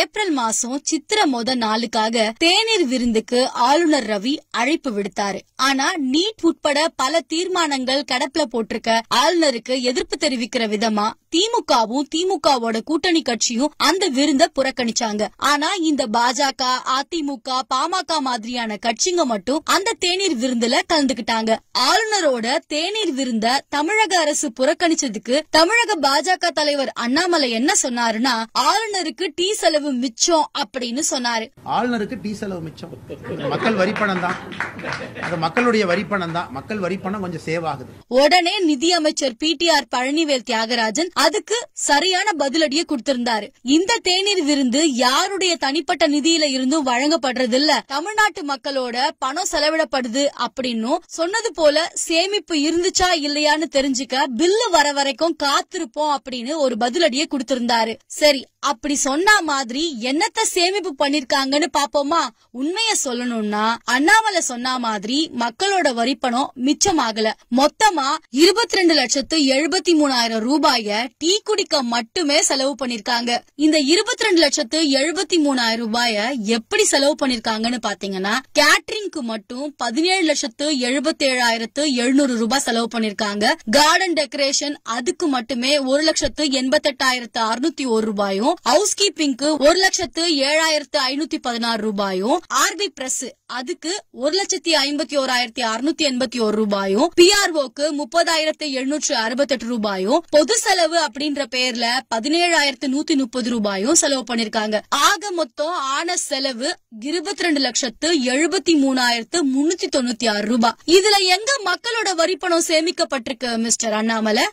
April மாசம் சித்திர மொத நாளுக்காக தேநீர் விருந்துக்கு ஆளுநர் ரவி அழைப்பு விடுத்தாரு ஆனா நீட் உட்பட பல தீர்மானங்கள் கடப்புல போட்டிருக்க ஆளுநருக்கு எதிர்ப்பு தெரிவிக்கிற விதமா திமுகவும் திமுகவோட கூட்டணி கட்சியும் அந்த விருந்த புறக்கணிச்சாங்க ஆனா இந்த பாஜக அதிமுக பாமக மாதிரியான கட்சிங்க மட்டும் அந்த தேநீர் விருந்துல கலந்துகிட்டாங்க ஆளுநரோட தேநீர் விருந்த தமிழக அரசு புறக்கணிச்சதுக்கு தமிழக பாஜக தலைவர் அண்ணாமலை என்ன சொன்னாருன்னா ஆளுநருக்கு டீ செலவு மிச்சம் அப்படின்னு சொன்னாரு ஆளுநருக்கு டீ செலவு மிச்சம் மக்கள் வரி பணம் தான் மக்களுடைய வரி பணம் தான் மக்கள் வரி பணம் கொஞ்சம் சேவ் ஆகுது உடனே நிதியமைச்சர் P T R Palanivel Thiagarajan அதுக்கு சரியான பதிலடியை கொடுத்திருந்தாரு இந்த தேநீர் விருந்து யாருடைய தனிப்பட்ட நிதியில இருந்தும் வழங்கப்படுறது இல்ல தமிழ்நாட்டு மக்களோட பணம் செலவிடப்படுது அப்படின்னும் சொன்னது போல சேமிப்பு இருந்துச்சா இல்லையான்னு தெரிஞ்சுக்க பில்லு வர வரைக்கும் காத்திருப்போம் அப்படின்னு ஒரு பதிலடியை கொடுத்திருந்தாரு சரி அப்படி சொன்ன மாதிரி என்னத்த சேமிப்பு பண்ணிருக்காங்கன்னு பாப்போமா உண்மைய சொல்லணும்னா அண்ணாமலை சொன்ன மாதிரி மக்களோட வரிப்பணம் மிச்சமாகல மொத்தமா இருபத்தி ரெண்டு லட்சத்து எழுபத்தி மூணாயிரம் ரூபாய டீ குடிக்க மட்டுமே செலவு பண்ணிருக்காங்க இந்த இருபத்தி ரெண்டு லட்சத்து எழுபத்தி மூணாயிரம் ரூபாய எப்படி செலவு பண்ணிருக்காங்கன்னு பாத்தீங்கன்னா கேட்டரிங்க்கு மட்டும் பதினேழு லட்சத்து எழுபத்தி ஏழாயிரத்து எழுநூறு ரூபாய் செலவு பண்ணிருக்காங்க கார்டன் டெக்கரேஷன் அதுக்கு மட்டுமே ஒரு லட்சத்து எண்பத்தெட்டாயிரத்து அறுநூத்தி ஒரு ரூபாயும் ரூபாயும் ஹவுஸ் கீப்பிங்க்கு ஒரு லட்சத்து ஏழாயிரத்து ஐநூத்தி பதினாறு ரூபாயும் ஆர்பி பிரஸ் அதுக்கு ஒரு லட்சத்தி ஐம்பத்தி ஓராயிரத்தி அறுநூத்தி எண்பத்தி ஒரு ரூபாயும் பிஆர்ஓக்கு முப்பதாயிரத்தி எழுநூற்று அறுபத்தி எட்டு ரூபாயும் பொது செலவு அப்படின்ற பேர்ல பதினேழாயிரத்து நூத்தி முப்பது ரூபாயும் செலவு பண்ணிருக்காங்க ஆக மொத்தம் ஆன செலவு இருபத்தி ரெண்டு லட்சத்து எழுபத்தி மூணாயிரத்து முன்னூத்தி தொண்ணூத்தி ஆறு ரூபாய் இதுல எங்க மக்களோட வரிப்பணம் சேமிக்கப்பட்டிருக்கு மிஸ்டர் அண்ணாமலை